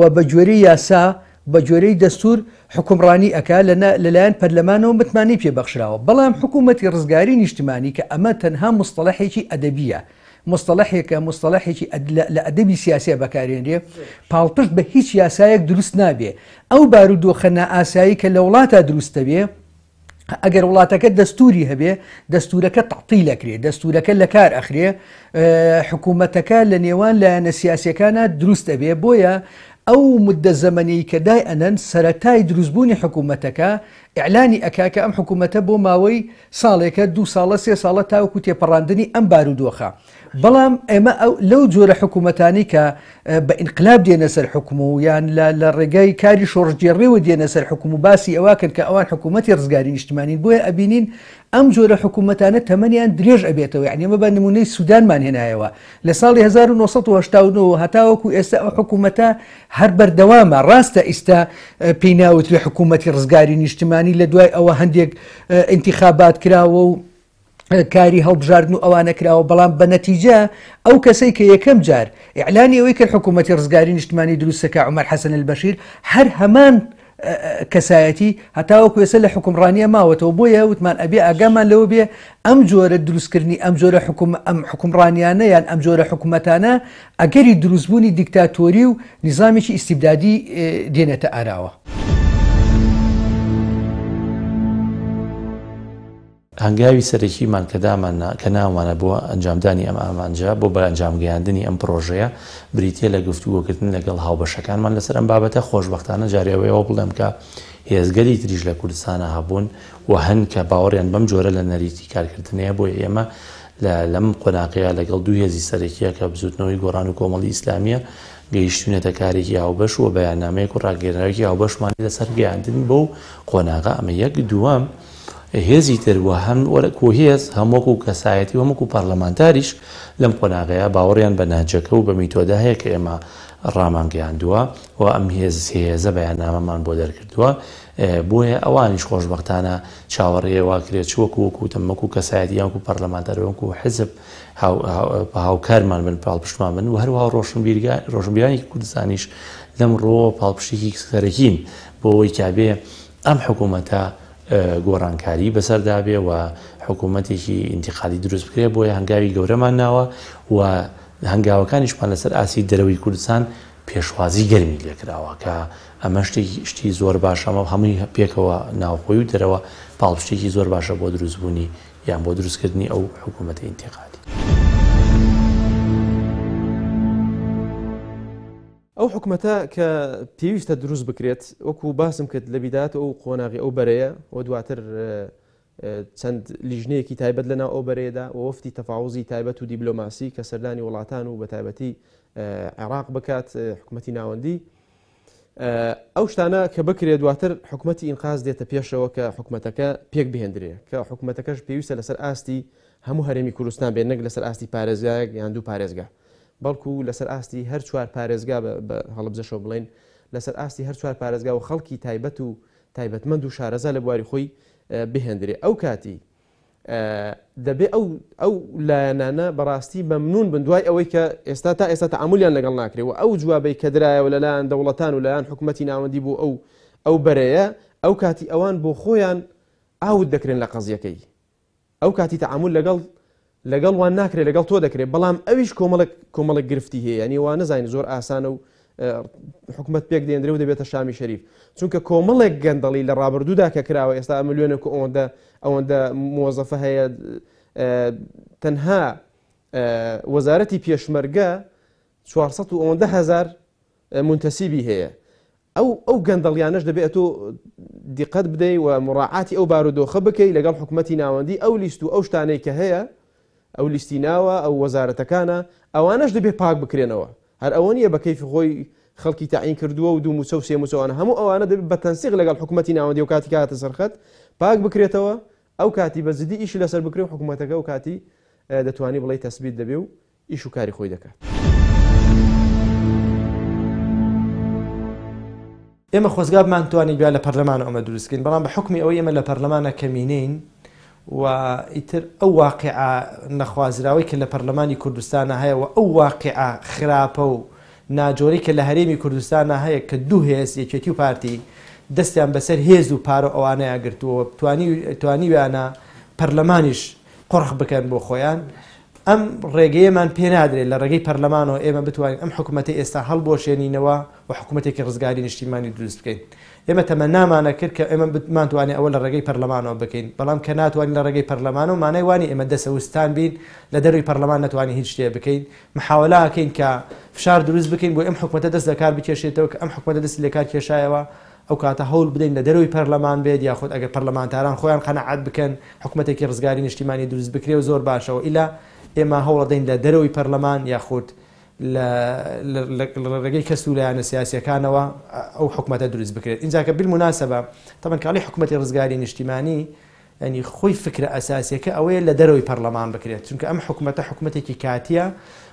و بە جۆری یاسا بە جۆرەی دەستور حکومڕانی ئەک لەلایەن پەرلەمانەوە متمانی پێبەخشراوە بەڵام حکوومەتی ڕزگاری نیشتمانی کە ئەمە تەنها مستەلحێکی ئەدەبیە. مستەلحێکە مستەلحێکی لە ئەدەبی سیاسە بەکارێنێ پاڵپشت بە هیچ یاسایەک دروست نابێ ئەو بارودۆخەنا ئاسایی کە لە وڵاتە دروستەبێ ئەگەر وڵاتەکە دەستوری هەبێ دەستورەکە تەقیل ئەکرێ دەستورەکە لە کار ئەخرێ حکوومەتەکە لە نێوان لایەنە سیاسەکانە دروست ئەبێ بۆیە او مدة زمنی که دای انن سەتای دروزبونی حکوومەتەکە ئەعلانی ئەکاکە ئەم حکوومەتە بۆ ماوەی ساڵێکە دو ساڵە سێ ساڵە تاوەکو تێپەڕاندنی ئەم بارودۆخە بەڵام ئێمە ئەو لەو جۆرە حکوومەتانی کە بە ئینقلاب دێنە سەر حکوم و یان لە ڕێگای کاری شۆڕژێڕێوە دێنە سەر حکوم و باسی ئەواکرد کە ئەوان حکوومەتی ڕزگاری نیشتمانی بۆیە ئەبینین ئەم جۆرە حکوومەتانە تەمەنیان درێژ ئەبێتەوە یعنیمە بە نمونەی سوودانمان هێنایەوە لە ساڵی 1970 هەتاوەکو ئێستا ئەو حکوومەتە هەر بەردەوامە ڕاستە ئیستا پێیناوت لە حکوومەتی ڕزگاری نیشتمانی ینی لە دوای ئەوە هەندێک انتیخابات کراوە و کاری هەڵبژاردن و ئەوانە کراوە بەڵام بە نەتیجە ئەو کەسەی کە یەکەم جار ئیعلانی ئەوەی کە حکوومەتی ڕزگاری نیشتمانی دروستەکە عمەر حەسەن البەشیر هەر هەمان کەسایەتی هەتاوەکوێسە لە حکومڕانیە ماوەتەوە بۆیە وتمان ئەبێ ئاگامان لەوە بێ ئەم جۆرە دروستکردنی ئەم جۆرە ئەم حکومڕانیانە یان ئەم جۆرە حکوومەتانە ئەگەری دروستبوونی دیکتاتۆری و نظامێکی ئیسیبدادی دێنێتە ئاراوە. هەنگاوی سەرەکیمان کە دامان کە ناوانە بۆ ئەنجامدانی ئەم ئامانجا بۆ بە ئەنجامگەیاندنی ئەم پرۆژەیە بریتە لە گفتوگۆکردن لەگەڵ هاوبەشەکانمان لەسەر ئەم بابەتە خۆشببختانە جاریەوەیەوە بڵێم کە هێزگەری تریش لە کوردستانە هەبوون و هەن کە باوەڕیان بەم جۆرە لە نەریتی کارکردنەیە بۆی ئێمە لەم قۆناقەیە لەگەڵ دوو هێزی سەرەکیە کە بزوتنەوەی گۆڕان و کۆمەڵی ئیسلامیە گەیشتونێتە کارێکی هاوبەش و بەیانامەیە و ڕاگەێنەرێکی هاوبەشمانی لەسەر گەیاندن بۆ قۆناغا ئەمە یەک دووەم. هێزی تروە هەم وەرەکو هێز هەمووەک و کەسایەتی وەمەکو پارلەمانتاریش لەم قۆناغەیە باوەڕیان بە ناجەکە و بە میتۆدا هەیە کە ئێمە ڕامانگەیاندووە و ئەم هێز هێزە بەیانامەمان بۆ دەرکردووە بۆیە ئەوانیش خۆشببختانە چاوەڕێەوە کرێت چوەکو وەکو تەمەکو کەسایەتی یانکو پەرلەمانتەرەوەکو و حزب هاوکارمان من پاڵپشتمان من و هەروها ڕۆژنبیرانی کوردستانیش لەم ڕۆ پاڵپشتێکی سەرەکیم بۆ ئەوی کابێ ئەم حکوومەتە گۆڕانکاری بەسەردابێ و حکوومەتێکی انتخالی دروست بکرێ بۆیە هەنگاوی گەورەمان ناوە و هەنگاوەکانیشمان لەسەر ئاسی دەرەوەی کوردستان پێشوازی گەرمی لێکراوە کە ئەمە شتێکی شتی زۆر باشەمە هەمووی پێکەوە ناوخۆی و دەرەوە پاڵشتێکی زۆر باشە بۆ دروستبوونی یان بۆ دروستکردنی ئەو حکوومەتی انتقالی. ئەو حکوومەتە کە پێویستە دروست بکرێت وەکو باسم کرد لە بیدات ئەو قۆناغی ئەو بەرەیە و دواتر چەند لیژنەیەکی تایبەت لەنا ئەو بەرێدا وەفتی تەفاوزی تایبەت و دیبلۆماسی کە سەردانی وڵاتان و بە تایبەتی عێراق بکات حکوومەتتی ناوەندی ئەو شتانە کە بکرێت دواتر حکوومەتتی ئینقاز دێتە پێشەوە کە حکوومەتەکە پێک بهێندرێ کە حکوومەتەکەش پێویستە لەسەر ئاستی هەموو هەرێمی کوردستان بێنەک لەسەر ئاستی پارێزگایەک یان دوو پارێزگە بەڵکو لەسەر ئاستی هەر چوار پارێزگا بە هەڵبزەشەوە بڵێن لەسەر ئاستی هەر چوار پارێزگا و خەڵکی تایبەت و تایبەتمەند و شارەزا لە بواری خۆی بهێندرێ ئەو کاتی دەبێت ئەو ئەو لایەنانە بەڕاستی بەمنون بن دوای ئەوەی کە ئێستا تا ئێستا تەعملیان لەگەڵ ناکرێەوە ئەو جوابەی کە درایەوە لەلایەن دەوڵەتان و لایەن حکوومەتی ناوەندی بوو ئەو ئەو بەرەیە ئەو کاتی ئەوان بۆ خۆیان ئاوت دەکرێن لە قەزیەکەی ئەو کاتی تەعامل لەگەڵ لەگەڵ وان ناکرێت لەگەڵ تۆ دەکرێت بەڵام ئەویش کۆمەڵک کۆمەڵک گرفتی هەیە ینی وان نزانین زۆر ئاسانە و حکوومەت پێک دێنرێ و دەبێتە شامی شەریف چونکە کۆمەڵێک گەندەڵی لە ڕابردوودا کە کراوە ئێستا ئەمەلوێنە و ئەوەندە ئەوەندە مۆزەفە هەیە تەنها وەزارەتی پێشمەرگە 400 ئەوەندە هزار منتەسیبی هەیە ئەو ئەو گەندەڵیانش دەبێت تۆ دیقەت بدەیت و مڕعاتی ئەو بارودۆخە بکەیت لەگەڵ حکوومەتتی ناوەندی ئەو لیست و ئەو شتانەی کە هەیە ئەو لیستیناوە ئەو وەزارەتەکانە ئەوانەش دەبێ پاک بکرێنەوە هەر ئەوە نیە بە کەیفی خۆی خەڵکی تعین کردووە و دوو موچە و سێ موچوانە هەموو ئەوانە دەبێت بە تەنسیق لەگەڵ حکوومەتتی ناوەندی و کاتی کاتە سەرخەت پاک بکرێتەوە ئەو کاتی بە زدی ئیشی لەسەر بکرێ و حکوومەتەکە و کاتی دەتوانانی بڵی تەسبیت دەبێ و ئیش و کاری خۆی دەکات. ئێمە خۆزگابمان توانانی بیا لە پەرلەمان ئەمە دروستکەین بەڵام بە حکمی ئەو ئێمە لە پەرلەمانە کەمینین و ئیتر ئەو واقع نەخوازراوی کە لە پەرلەمانی کوردستانە هەیەەوە ئەو واقع خراپە و ناجۆری کە لە هەرێمی کوردستانە هەیە کە دوو هێز یەکێتی و پارتی دەستیان بەسەر هێز و پارە ئەوانەیە گرتووە توانیویانە پەرلەمانیش قڕخ بکەن بۆ خۆیان ئەم ڕێگەیەمان پێنادرێت لە ڕێگەی پەرلەمانەوە ئێمە بتوانین ئەم حکوومەتی ئێستا هەڵبۆشێنینەوە و حکوومەتێکی ڕزگاری نیشتیمانی دروست بکەین. انا كرك اما ما انت واني اول ئەوە برلمان ڕێگەی بلام كانت واني کە برلمان لە انا واني اما وانی وستان بين لدري برلمان دەروی واني هيج تي بكين محاوله كين ك فشار دروست بکەین بۆ ئەم حکوومەتە دەست لەکار بکێشێتەوە کە ئەم حکوومەتە دەستی لێکار کێشایەوە ئەو کاتە هەول بدەین لە دەروی پەرلەمان بێت اگر برلمان پەرلەمانتاران خۆیان قناعت بكين حكومه كي نیشتیمانی اجتماعي دروز بكري وزور باشا ئیلا اما هول لە لدري برلمان یاخود لەڕێگەی کەسوولایانە يعني سیاسەکانەوە ئەو حکوومەتە دروست بکرێت اینجا کە بالمناسبە تەمەن کاڵی حکوومەتی ڕزگاری نیشتیمانی يعني ئەنی خۆی فکرە ئەساسیەکە ئەوەیە لە دەرەوەی پەرلەمان بكرة لأن ئەم حکوومەتە حکوومەتێکی کاتیە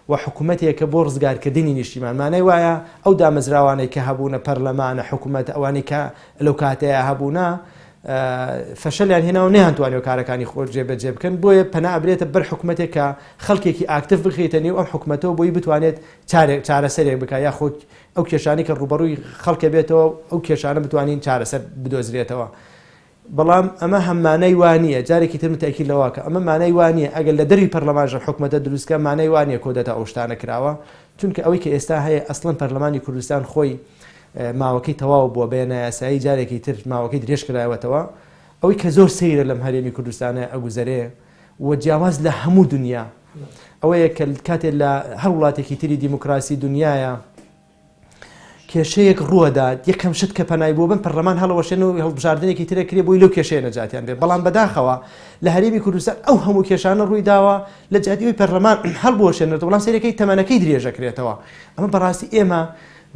وحكومة حکوومەتێکە قال كديني نیشتیمانمانەی وایە ئەو دامەزراوانەی کە هەبوونە پەرلەمانە حکوومەت ئەوانی يعني کە لەو کاتەیە هبونا فەشەلیان هێناو نەیانتوانیەوە کارەکانی خۆر جێبەجێ بکەن بۆیە پەنابرێتە بەر حکوومەتێک کە خەڵکێکی ئاکتف بخیتە نێو ئەم حکوومەتەوە بۆی بتوانێت چارەسەرێک بک یا خۆ ئەو کێشانی کە ڕوبەڕووی خەڵکە بێتەوە ئەو کێشانە بتوانین چارەسەر بدۆزرێتەوە. بەڵام ئەمە هەمانەی وانە جارێکی ترم تاکی لەوە کە ئەمە مانای وانە ئەگەر لە دەری پەرلەمانژە حکوومەتە دروستکە مانای وانە کۆدەتا ئەو شتانە کراوە چونکە ئەوەی کە ئێستا هەیە ئەسڵن پەرلەمانی کوردستان خۆی ماوەکەی تەواو بووە بێنە یاسایی جارێکی تر ماوەکەی درێژ کرایەوەتەوە ئەوەی کە زۆر سەیرە لەم هەرێمی کوردستانە ئەگوزارێ و جیاواز لە هەموو دنیا ئەوەیە کە کاتێک لە هەر وڵاتێکی تری دیموکراسی دنیاە کێشەیەک ڕووەدا یەکەم شت کە پەنای بوو بن پەرلەمان هەڵەوەشێن و هەڵبژاردنێکی ترە کرێ بۆی لەو کێشەیە نەجاتیان بێ بەڵام بەداخەوە لە هەرێمی کوردستان ئەو هەموو کێشانە ڕووی داوە لە جادیوی پەرلەمان هەڵبوەشێنێتەوە بەڵام سەرەکەی تەمەنەکەی درێژەکرێتەوە ئەمە بەڕاستی ئێمە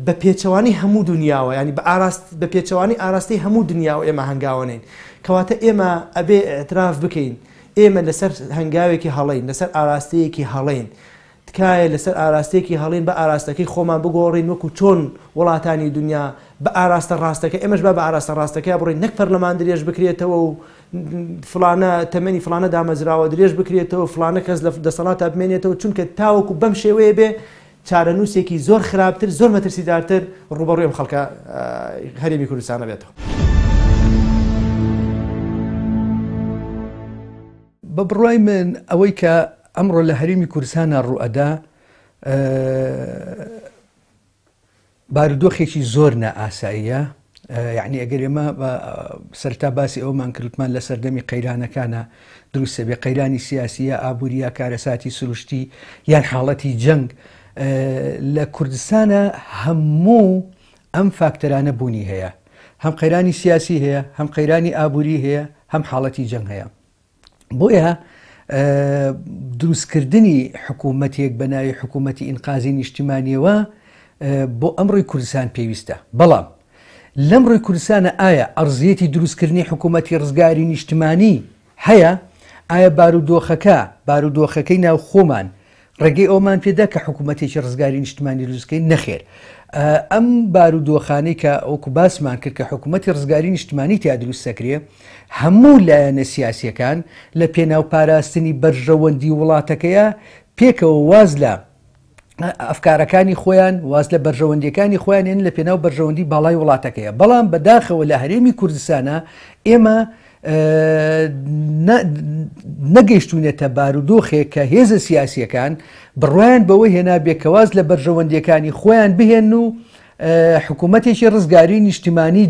بە پێچەوانی هەموو دنیاوە ینی بە پێچەوانی ئاراستی هەموو دنیاوە ئێمە هەنگاوانین کەواتە ئێمە ئەبێ ئەتراف بکەین ئێمە لەسەر هەنگاوێکی هەڵین لەسەر ئاراستەیەکی هەڵین تکایە لەسەر ئاراستێکی هەڵین بە ئاراستەکەی خۆمان بگۆڕین وەکو چۆن وڵاتانی دنیا بە ئاراستە ڕاستەکە ئێمەش بە ئاراستە ڕاستەکە بڕین نەک پەرلەمان درێژ بکرێتەوە و فلانە تەمەنی فلانە دامەزراوە درێژ بکرێتەوە فلانە کەس لە دەسەڵات بمێنێتەوە چونکە تاوەکو بەم شێوەیە بێ چارەنووسێکی زۆر خراپتر زۆر مەترسیدارتر ڕوبەڕوێم خەڵکە هەرێمی کوردستانە بێتەوە. بە بڕای من ئەوەی کە ئەمڕۆ لە هەرمی کوردستانە ڕوئەدا بارودۆخێکی زۆر نائاساییە یعنی ئەگەر ئێمە سەرتا باسی ئەومان کردمان لە سەردەمی قەیرانەکانە دروستە بێ قەیرانی سیاسیە ئابووریە کارەساتی سروشتی یان حاڵەتی جەنگ لە کوردستانە هەموو ئەم فاکتەرانە بوونی هەیە هەم قەیرانی سیاسی هەیە هەم قەیرانی ئابووری هەیە هەم حاڵەتی جەنگ هەیە بۆیە دروستکردنی حکوومەتێک بەناوی حکوومەتی ئینقازی نیشتیمانیەوە بۆ ئەمڕی کوردستان پێویستە بەڵام لەم ڕووی کوردستانە ئایا ئەرزیەتی دروستکردنی حکوومەتی ڕزگاری نیشتمانی هەیە ئایا بارودۆخەکە بارودۆخەکەی ناو خۆمان ڕێگەی ئەومان پێدا کە حکوومەتێکی ڕزگاری نیشتمانی دروستکەی نەخێر. ئەم بارودۆخانەی کە ئەوکو باسمان کرد کە حکوومەتی ڕزگاری نیشتمانی تیا دروست سەکرێ هەموو لایەنە سیاسەکان لە پێناو پاراستنی بەرژەوەندی وڵاتەکەیە پێکەوە واز لە ئەفکارەکانی خۆیان واز لە بەرژەوەندیەکانی خۆیانێن لە پێناو بەرژەوەندی باڵای وڵاتەکەیە بەڵام بەداخەوە لە هەرێمی کوردستانە ئێمە نەگەیشتونێتە بارودۆخێک کە هێزە سیاسیەکان بڕوایان بەوەی هێنا بێکەواز لە بەرژەوەندیەکانی خۆیان بهێن و حکوومەتێکی ڕزگاری نیشتیمانی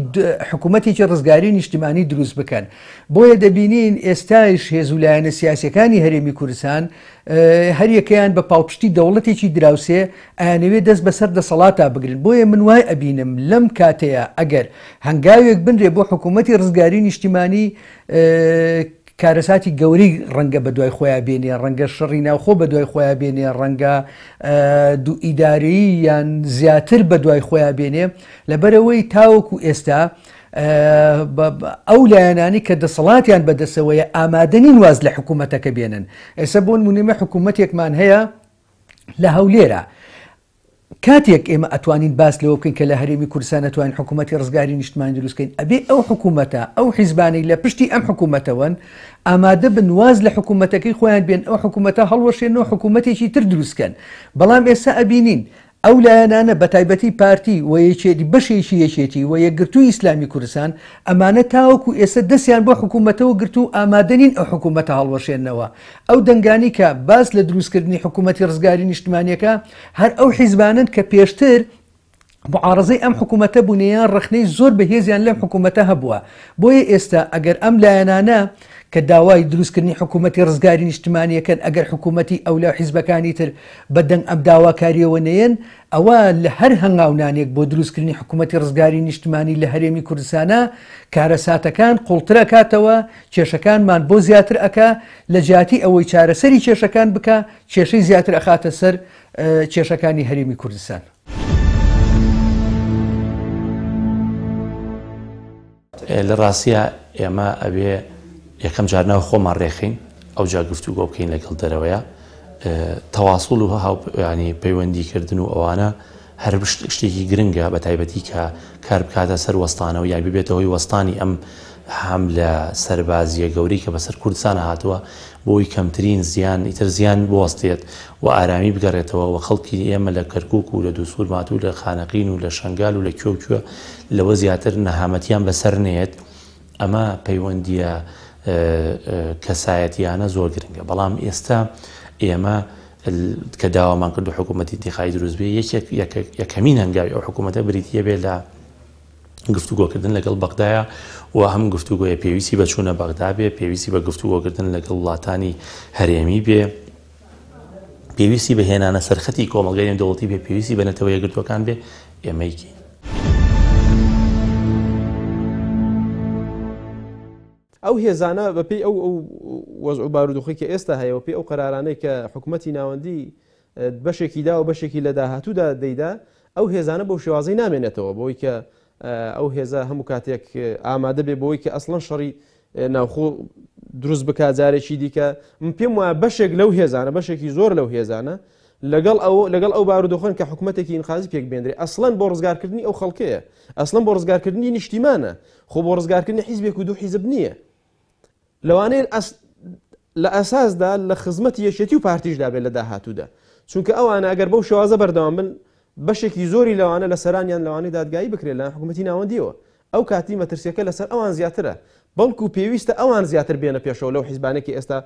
حکوومەتێکی ڕزگاری نیشتیمانی دروست بکەن بۆیە دەبینین ئێستاش هێزولایەنە سیاسەکانی هەرێمی کورسان هەریەکەیان بە پاوپشتی دەوڵەتێکی دراوسێ ئەیانەوێت دەست بەسەر دەسەڵاتە بگرن بۆیە من وای ئەبینم لەم کاتەیە ئەگەر هەنگاوێک بنرێ بۆ حکوومەتی ڕزگاری نیشتیمانی کارەساتی گەوری ڕەنگە بە دوای خۆیان بێنێ ڕەنگە شڕی ناوخۆ بە دوای خۆیان بێنێ ڕەنگە دوو ئیداری یان زیاتر بە دوای خۆیان بێنێ لەبەرەوەی تاوەکو ئێستا ئەو لایەنانی کە دەسەڵاتیان بەدەسەوەیە ئامادەنی واز لە حکوومەتەکە بێنن ئێستا بۆن منیمە حکوومەتێکمان هەیە لە هەولێرە. کاتێک ئێمە ئەتوانین باس لەوە بکەین کە لە هەرێمی کورسان ئەتوانین حکوومەتتی ڕزگاری نیشتمان دروستکەین ئەبێ ئەو حکوومەتە ئەو حیزبانەی لە پشتی ئەم حکوومەتەوەن ئامادە بنواز لە حکوومەتەکەی خۆیان بێن ئەو حکوومەتە هەڵوەشێنەوە حکوومەتێکی تر دروستکەن بەڵام ئێستا ئەبینین ئەو لایەنانە بە تایبەتی پارتی و یەکێتی بەشێکی یەکێتی و یەکگرتووی ئیسلامی کوردستان ئەمانە تاوەکو ئێستا دەستیان بۆ حکوومەتەوە گرت و ئامادەنین ئەو حکوومەتە هەڵوەشێنەوە ئەو دەنگانی کە باس لە دروستکردنی حکوومەتی ڕزگاری نیشتمانیەکە هەر ئەو حیزبانن کە پێشتر بەعاارزەی ئەم حکوومەتە بوونیان ڕخنەی زۆر بەهێزیان لەم حکوومەتە هەبووە بۆیە ئێستا ئەگەر ئەم لایەنانە کە داوای دروستکردنی حکوومەتتی ڕزگاری نیشتمانیەکەن ئەگەر حکوومەتتی ئەو لە حیزبەکانی تر بەدەنگ ئەم داواکاریەوە نەیەن ئەوە لە هەر هەنگاونانێک بۆ دروستکردنی حکوومەتتی ڕزگاری نیشتمانی لە هەرێمی کوردستانە کارەساتەکان قوڵترە کاتەوە کێشەکانمان بۆ زیاتر ئەکا لە جیاتی ئەوەی چارەسەری کێشەکان بکە کێشەی زیاتر ئەخاتە سەر کێشەکانی هەرێمی کوردستان. لە ڕاستە ئێمە ئەوێ یەکەم جارناوە خۆمان ڕێخین ئەو جاگرفتو گۆ بکەین لەگەڵ دەرەوەیە تەواسڵ و هاوانی پەیوەندیکردن و ئەوانە هەر شتێکی گرنگە بە تایبەتی کە کار بکاتە سەر وەستانەوە یان ببێتەوەی وەستانی ئەم هەم لە سەربازیە گەوری کە بەسەر کوردستانە هاتووە بۆی کەمترین زیان ئیتر زیان بوەستێت و ئارامی بگەڕێتەوە و خەڵکی ئێمە لە کەرکک و لە دووسور ماتوو لە خانەقین و لە شنگال و لە کێوکوە لەوە زیاتر نەهامەتیان بەسەر نێت ئەمە پەیوەندیە کەسایەتیانە زۆر گرنگە بەڵام ئێستا ئێمە کە داوامان کرد و حکوومەتی دیخای دروستبێ یەکەمین هەنگاوی ئەو حکوومەتە بریتە بێ لە گفتوگۆکردن لەگەڵ بەغدایە و هەم گفتوگوۆیە پێویستی بەچوونە بەغدا بێ پێویستی بە گفتوگۆکردن لەگەڵ وڵاتانی هەرێمی بێ پێویستی بەهێنانە سەرخەتی کۆمەلگەی دەوڵەتی بێ پێویستی بەنەتەوە یەگرتوەکان بێ ئێمەیکی ئەو هێزانە بەپی ئەو وەزع بارودخی کە ئێستا هەیە پێی ئەو قەرارانەی کە حکوومەتتی ناوەندی بەشێکی دا و بەشێکی لە داهاتوودا دەیدا ئەو هێزانە بەو شێوازەی نامێنێتەوە بۆی کە ئەو هێزە هەموو کاتێک ئامادە بێ بۆی کە ئەسڵەن شەڕی ناوخۆ دروست بکجارێکی دیکە من پێم وایە بەشێک لەو هێزانە بەشێکی زۆر لەو هێزانە لەگەڵ ئەو لەگەڵ ئەو بارودۆخن کە حکوومەتێکی ئینخازی پێک بێنرێ ئەسڵەن بۆ ڕزگارکردنی ئەو خەڵکەیە ئەسڵەن بۆ ڕزگارکردنی نیشتیمانە خۆ بۆ ڕزگارکردنی حیزبێک و دوو حیزب نییە لەوانەیە لە ئەساسدا لە خزمەت یەشێتی و پارتیشدا بێت لە داهاتوودا چونکە ئەوانە ئەگەر بەو شێوازە بەردەوام بن بەشێکی زۆری لەوانە لە سەرانیان لەوانەی دادگایی بکرێت لە حکوومەتی ناوەندیەوە ئەو کاتی مەترسیەکە لەسەر ئەوان زیاترە بەڵکو پێویستە ئەوان زیاتر بێنە پێشەوە لەو حیزبانێکی ئێستا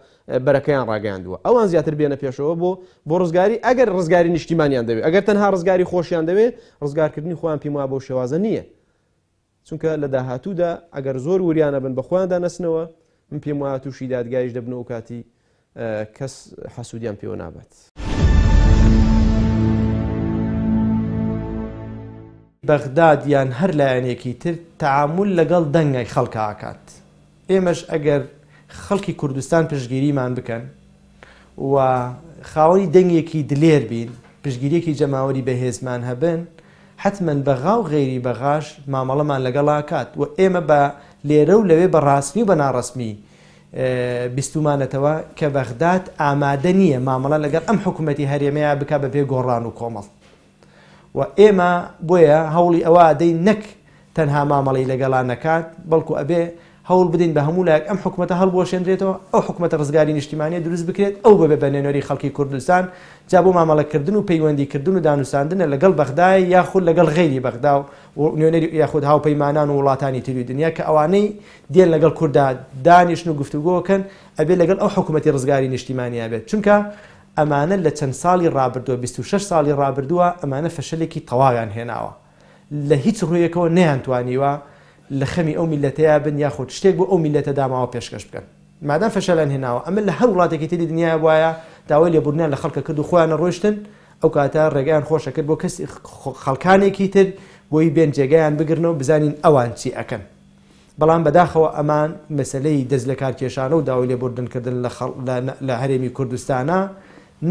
بەرەکەیان ڕاگەاندووە ئەوان زیاتر بێنە پێشەوە بۆ بۆ ڕزگاری ئەگەر ڕزگاری نیشتیمانیان دەوێت ئەگەر تەنها ڕزگاری خۆشیان دەوێت ڕزگارکردنی خۆیان پێم وە بۆ شێوازە نییە چونکە لە داهاتوودا ئەگەر زۆر وریانە بن بە خۆیان دانەسنەوە من پێم وایە تووشی دادگایش دەبنەوە کاتی کەس حەسوودیان پێوە نابێت. بەغداد یان هەر لایەنێکی تر تعامل لەگەڵ دەنگای خەڵکە ئاکات. ئێمەش ئەگەر خەڵکی کوردستان پشگیریمان بکەن و خاوەی دەنگێکی دلێر بین پشگیریەکی جەماوەری بەهێزمان هەبن حتمما بەغااو غێری بەغاش مامەڵەمان لەگەڵاکات و ئێمە بە لێرە و لەوێ بەڕاستمی و بە ناڕسمی بیستمانەتەوە کە بەغداد ئامادە نییە مامەڵە لەگەر ئەم حکوومەتتی هەرێمەیە بک بە پێ گۆڕان و کۆمەڵ و ئێمە بۆیە هەوڵی ئەوە دەی نەک تەنها مامەڵی لەگەڵان نەکات بەڵکو ئەبێ هەوڵ بدەین بە هەموو لایەک ئەم حکوومەتە هەڵبۆشێنرێتەوە ئەو حکوومەتە ڕزگاری نیشتیمانی دروست بکرێت ئەو بەبێ بەنێنەری خەڵکی کوردستان جا بۆ مامەڵەکردن و پەیوەندیکردن و دانوساندنە لەگەڵ بەخدای یاخود لەگەڵ غیری بەغدا و نوێنەری یاخود هاوپەیمانان و وڵاتانی تری دنیا کە ئەوانەی دێن لەگەڵ کووردا دانیشتن و گفتوگۆکەن ئەبێ لەگەڵ ئەو حکوومەتی ڕزگاری نیشتیمانیا بێت چونکە ئەمانە لە چەند ساڵی ڕابردووە 26 ساڵی ڕابردووە ئەمانە فەشلێکی تەواویان هێناوە لە هیچ ڕوویەکەوە نەیانتوانیوە لە خەمی ئەو میلەتەیە بن یاخود شتێک بۆ ئەو میلەتە داماوە پێشکەش بکەن مادام فەشەلان هێناوە ئەمە لە هەر وڵاتێکی تری دنیا وایە داوای لێبوردنیان لە خەڵکە کرد و خۆیانە ڕۆشتن ئەو کاتە ڕێگەیان خۆشە کرد بۆ کەسی خەڵکانێکی تر بۆی بێن جێگەیان بگرنەوە بزانین ئەوان چی ئەەکەن بەڵام بەداخەوە ئەمان مەسلەی دەست لە کارکێشانە و داوای لێبوردنکردن لە هەرێمی کوردستانە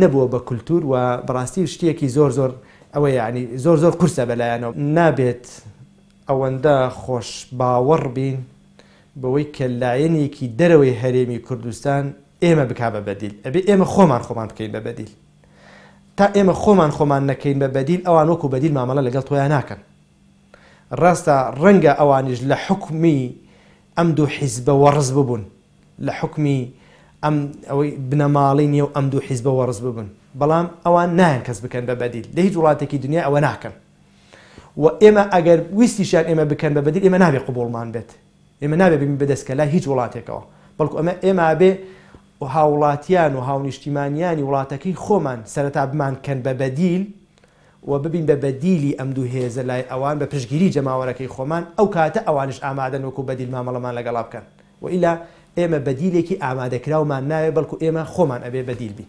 نەبووە بە کولتور و بڕاستی شتێکی زۆر زۆر ئەوە یعنی زۆر زۆر قورسە بەلایەنەوە نابێت ئەوەندە خۆش باوەڕ بین بەوەی کە لایەنێکی دەرەوەی هەرێمی کوردستان ئێمە بک بە بەدیل ئەبێ ئێمە خۆمان خۆمان بکەین بە بەدیل تا ئێمە خۆمان خۆمان نەکەین بە بەدیل ئەوان وەکو بەدیل مامەڵە لەگەڵ تۆیان ناکەن ڕاستە ڕەنگە ئەوانش لە حکمی ئەم دوو حیزبە وەڕز ببوون لە حکمی ئەم ئەوەی بنەماڵی نیە و ئەم دوو حیزبە وەڕز ببن بەڵام ئەوان نایەن کەس بکەن بە بەدیل لە هیچ وڵاتێکی دنیا ئەوە ناکەن و ئێمە ئەگەر ویستیشان ئێمە بکەن بە بەدیل ئێمە نابێ قوبڵمان بێت ئێمە نابێ بین بەدەستکە لا هیچ وڵاتێکەوە بەڵکو ئەمە ئێمە بێ و هاوڵاتیان و هاونیشتیمانیانی وڵاتەکەی خۆمان سەرەتا بمانکەن بە بەدیل و ببین بە بەدیلی ئەم دوو هێزە لای ئەوان بە پشگیری جەماوەەکەی خۆمان ئەو کاتە ئەوانش ئامادەن وەکو بەدیل مامەڵەمان لەگەڵا بکەن و ئیلا ئێمە بەدیلێکی ئامادەکراومان ناوێ بەڵکو ئێمە خۆمان ئەبێ بەدیل بین